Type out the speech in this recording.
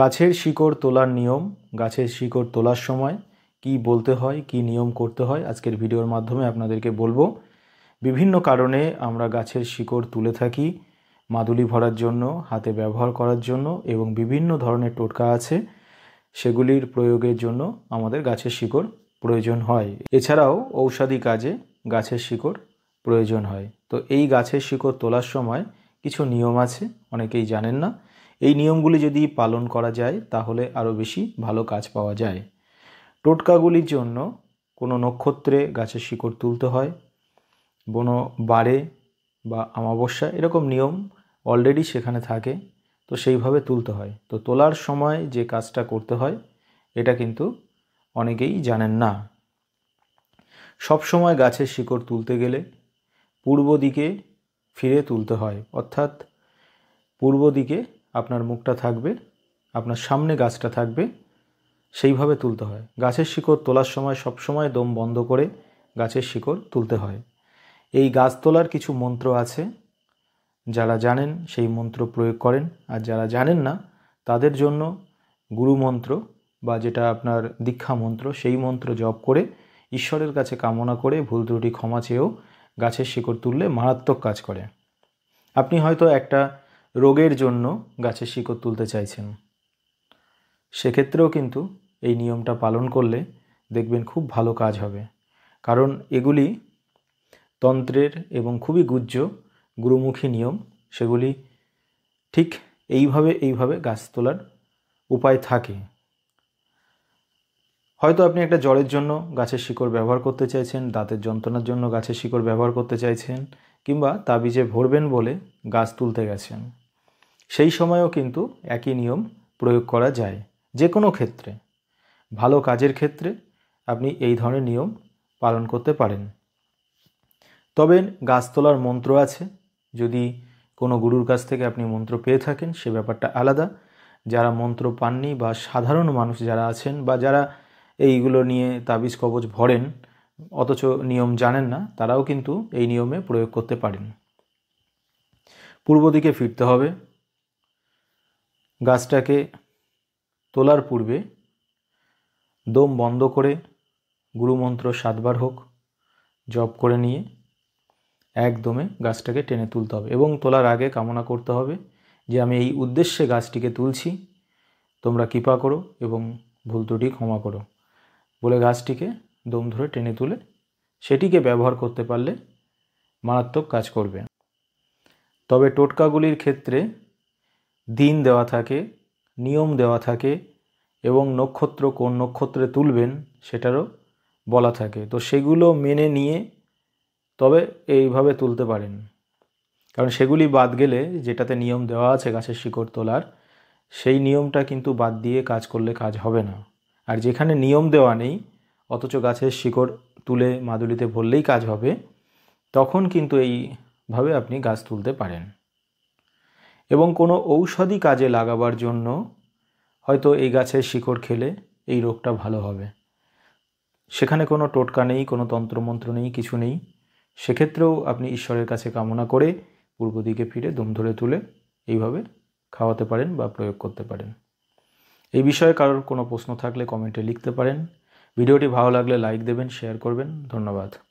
গাছের শিকড় তোলার নিয়ম গাছের শিকড় তোলার সময় কি বলতে হয় কি নিয়ম করতে হয় আজকের ভিডিওর মাধ্যমে আপনাদেরকে বলবো বিভিন্ন কারণে আমরা গাছের শিকড় তুলে থাকি মাদুলি ভরার জন্য হাতে ব্যবহার করার জন্য এবং বিভিন্ন ধরনের টোটকা আছে সেগুলির প্রয়োগের জন্য আমাদের গাছের শিকড় প্রয়োজন হয় এছাড়াও ঔষধি কাজে গাছের শিকড় প্রয়োজন হয় তো এই গাছের শিকড় তোলার সময় কিছু নিয়ম আছে অনেকেই জানেন না এই নিয়মগুলি যদি পালন করা যায় তাহলে আরও বেশি ভালো কাজ পাওয়া যায় টোটকাগুলির জন্য কোনো নক্ষত্রে গাছের শিকড় তুলতে হয় কোনো বারে বা অমাবস্যা এরকম নিয়ম অলরেডি সেখানে থাকে তো সেইভাবে তুলতে হয় তো তোলার সময় যে কাজটা করতে হয় এটা কিন্তু অনেকেই জানেন না সব সময় গাছের শিকড় তুলতে গেলে পূর্ব দিকে ফিরে তুলতে হয় অর্থাৎ পূর্ব দিকে আপনার মুখটা থাকবে আপনার সামনে গাছটা থাকবে সেইভাবে তুলতে হয় গাছের শিকড় তোলার সময় সবসময় দম বন্ধ করে গাছের শিকড় তুলতে হয় এই গাছ তোলার কিছু মন্ত্র আছে যারা জানেন সেই মন্ত্র প্রয়োগ করেন আর যারা জানেন না তাদের জন্য গুরু মন্ত্র বা যেটা আপনার দীক্ষা মন্ত্র সেই মন্ত্র জপ করে ঈশ্বরের কাছে কামনা করে ভুল ত্রুটি ক্ষমা চেয়েও গাছের শিকড় তুললে মারাত্মক কাজ করে আপনি হয়তো একটা রোগের জন্য গাছের শিকড় তুলতে চাইছেন সেক্ষেত্রেও কিন্তু এই নিয়মটা পালন করলে দেখবেন খুব ভালো কাজ হবে কারণ এগুলি তন্ত্রের এবং খুবই গুজ্জ গুরুমুখী নিয়ম সেগুলি ঠিক এইভাবে এইভাবে গাছ তোলার উপায় থাকে হয়তো আপনি একটা জ্বরের জন্য গাছের শিকড় ব্যবহার করতে চাইছেন দাঁতের যন্ত্রণার জন্য গাছের শিকড় ব্যবহার করতে চাইছেন কিংবা তাবিজে ভরবেন বলে গাছ তুলতে গেছেন সেই সময়েও কিন্তু একই নিয়ম প্রয়োগ করা যায় যে কোনো ক্ষেত্রে ভালো কাজের ক্ষেত্রে আপনি এই ধরনের নিয়ম পালন করতে পারেন তবে গাছ তোলার মন্ত্র আছে যদি কোনো গুরুর কাছ থেকে আপনি মন্ত্র পেয়ে থাকেন সে ব্যাপারটা আলাদা যারা মন্ত্র পাননি বা সাধারণ মানুষ যারা আছেন বা যারা এইগুলো নিয়ে তাবিজ কবচ ভরেন অথচ নিয়ম জানেন না তারাও কিন্তু এই নিয়মে প্রয়োগ করতে পারেন পূর্ব দিকে ফিরতে হবে গাছটাকে তোলার পূর্বে দম বন্ধ করে গুরুমন্ত্র সাতবার হোক জপ করে নিয়ে একদমে গাছটাকে টেনে তুলতে হবে এবং তোলার আগে কামনা করতে হবে যে আমি এই উদ্দেশ্যে গাছটিকে তুলছি তোমরা কৃপা করো এবং ভুল ত্রুটি ক্ষমা করো বলে গাছটিকে দম ধরে টেনে তুলে সেটিকে ব্যবহার করতে পারলে মারাত্মক কাজ করবে তবে টোটকাগুলির ক্ষেত্রে দিন দেওয়া থাকে নিয়ম দেওয়া থাকে এবং নক্ষত্র কোন নক্ষত্রে তুলবেন সেটারও বলা থাকে তো সেগুলো মেনে নিয়ে তবে এইভাবে তুলতে পারেন কারণ সেগুলি বাদ গেলে যেটাতে নিয়ম দেওয়া আছে গাছের শিকড় তোলার সেই নিয়মটা কিন্তু বাদ দিয়ে কাজ করলে কাজ হবে না আর যেখানে নিয়ম দেওয়া নেই অথচ গাছের শিকড় তুলে মাদুলিতে ভরলেই কাজ হবে তখন কিন্তু এইভাবে আপনি গাছ তুলতে পারেন এবং কোনো ঔষধি কাজে লাগাবার জন্য হয়তো এই গাছের শিকড় খেলে এই রোগটা ভালো হবে সেখানে কোনো টোটকা নেই কোনো তন্ত্রমন্ত্র নেই কিছু নেই সেক্ষেত্রেও আপনি ঈশ্বরের কাছে কামনা করে পূর্ব দিকে ফিরে দম ধরে তুলে এইভাবে খাওয়াতে পারেন বা প্রয়োগ করতে পারেন এই বিষয়ে কারোর কোনো প্রশ্ন থাকলে কমেন্টে লিখতে পারেন ভিডিওটি ভালো লাগলে লাইক দেবেন শেয়ার করবেন ধন্যবাদ